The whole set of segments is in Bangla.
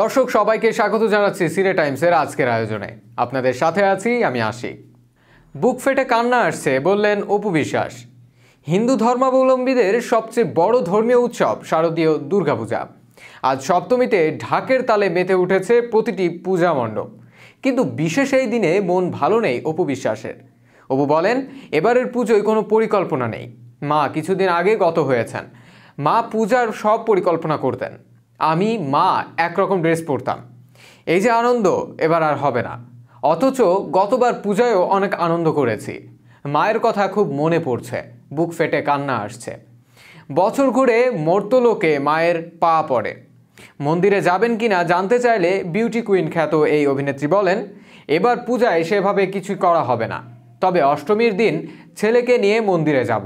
দর্শক সবাইকে স্বাগত জানাচ্ছি সিরে টাইমসের আজকের আয়োজনে আপনাদের সাথে আছি আমি আশিক বুক ফেটে কান্না আসছে বললেন অপু বিশ্বাস হিন্দু ধর্মাবলম্বীদের সবচেয়ে বড় ধর্মীয় উৎসব শারদীয় দুর্গাপূজা আজ সপ্তমীতে ঢাকের তালে মেতে উঠেছে প্রতিটি পূজা মণ্ডপ কিন্তু বিশেষ এই দিনে মন ভালো নেই অপু বিশ্বাসের অপু বলেন এবারের পুজোয় কোনো পরিকল্পনা নেই মা কিছুদিন আগে গত হয়েছেন মা পূজার সব পরিকল্পনা করতেন আমি মা একরকম ড্রেস পরতাম এই যে আনন্দ এবার আর হবে না অথচ গতবার পূজায়ও অনেক আনন্দ করেছি মায়ের কথা খুব মনে পড়ছে বুক ফেটে কান্না আসছে বছর ঘুরে মর্তলোকে মায়ের পা পড়ে মন্দিরে যাবেন কিনা জানতে চাইলে বিউটি কুইন খ্যাত এই অভিনেত্রী বলেন এবার পূজায় সেভাবে কিছু করা হবে না তবে অষ্টমীর দিন ছেলেকে নিয়ে মন্দিরে যাব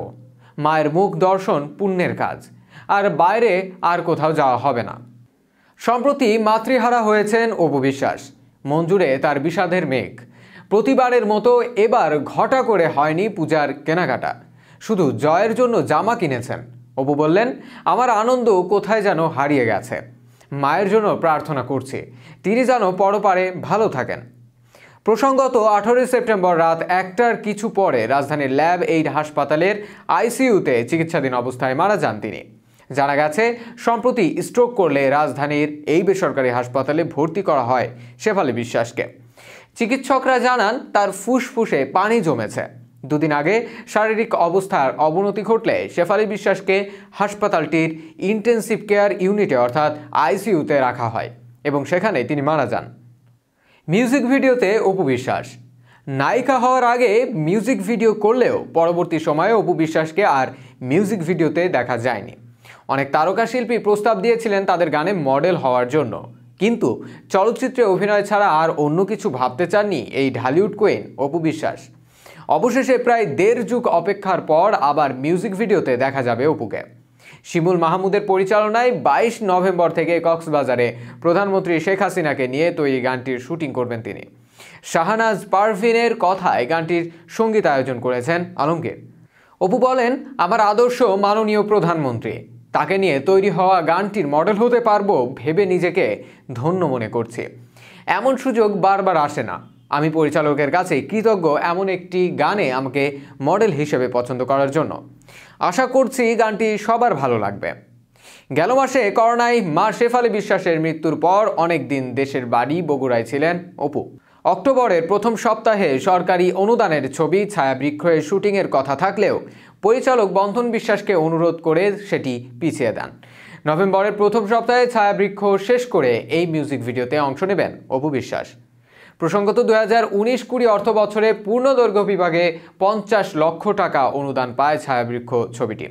মায়ের মুখ দর্শন পুণ্যের কাজ আর বাইরে আর কোথাও যাওয়া হবে না সম্প্রতি মাতৃহারা হয়েছেন অপু বিশ্বাস মঞ্জুরে তার বিষাদের মেঘ প্রতিবারের মতো এবার ঘটা করে হয়নি পূজার কেনাকাটা শুধু জয়ের জন্য জামা কিনেছেন অপু বললেন আমার আনন্দ কোথায় যেন হারিয়ে গেছে মায়ের জন্য প্রার্থনা করছি তিনি যেন পরপারে ভালো থাকেন প্রসঙ্গত আঠেরোই সেপ্টেম্বর রাত একটার কিছু পরে রাজধানীর ল্যাব এইড হাসপাতালের আইসিইউতে চিকিৎসাধীন অবস্থায় মারা যান তিনি জানা গেছে সম্প্রতি স্ট্রোক করলে রাজধানীর এই বেসরকারি হাসপাতালে ভর্তি করা হয় শেফালি বিশ্বাসকে চিকিৎসকরা জানান তার ফুসফুসে পানি জমেছে দুদিন আগে শারীরিক অবস্থার অবনতি ঘটলে শেফালি বিশ্বাসকে হাসপাতালটির ইন্টেন্সিভ কেয়ার ইউনিটে অর্থাৎ আইসিউতে রাখা হয় এবং সেখানে তিনি মারা যান মিউজিক ভিডিওতে অপু বিশ্বাস নায়িকা হওয়ার আগে মিউজিক ভিডিও করলেও পরবর্তী সময়ে অপু বিশ্বাসকে আর মিউজিক ভিডিওতে দেখা যায়নি অনেক তারকা শিল্পী প্রস্তাব দিয়েছিলেন তাদের গানে মডেল হওয়ার জন্য কিন্তু চলচ্চিত্রে অভিনয় ছাড়া আর অন্য কিছু ভাবতে চাননি এই ঢালিউড কোয়েন অপু বিশ্বাস অবশেষে প্রায় দেড় যুগ অপেক্ষার পর আবার মিউজিক ভিডিওতে দেখা যাবে অপুকে শিমুল মাহমুদের পরিচালনায় ২২ নভেম্বর থেকে কক্সবাজারে প্রধানমন্ত্রী শেখ হাসিনাকে নিয়ে তৈরি গানটির শুটিং করবেন তিনি শাহানাজ পারভিনের কথায় গানটির সঙ্গীত আয়োজন করেছেন আলমগীর অপু বলেন আমার আদর্শ মাননীয় প্রধানমন্ত্রী তাকে নিয়ে তৈরি হওয়া গানটির মডেল হতে পারবো ভেবে নিজেকে ধন্য মনে করছি এমন সুযোগ বারবার আসে না আমি পরিচালকের কাছে কৃতজ্ঞ এমন একটি গানে আমাকে মডেল হিসেবে পছন্দ করার জন্য আশা করছি গানটি সবার ভালো লাগবে গেল মাসে করোনায় মা শেফালি বিশ্বাসের মৃত্যুর পর অনেক দিন দেশের বাড়ি বগুড়ায় ছিলেন অপু অক্টোবরের প্রথম সপ্তাহে সরকারি অনুদানের ছবি ছায়াবৃক্ষের শুটিংয়ের কথা থাকলেও পরিচালক বন্ধন বিশ্বাসকে অনুরোধ করে সেটি পিছিয়ে দেন নভেম্বরের প্রথম সপ্তাহে ছায়াবৃক্ষ শেষ করে এই মিউজিক ভিডিওতে অংশ নেবেন অপু বিশ্বাস প্রসঙ্গত দু হাজার উনিশ কুড়ি অর্থ বছরে পূর্ণদৈর্ঘ্য বিভাগে পঞ্চাশ লক্ষ টাকা অনুদান পায় ছায়াবৃক্ষ ছবিটি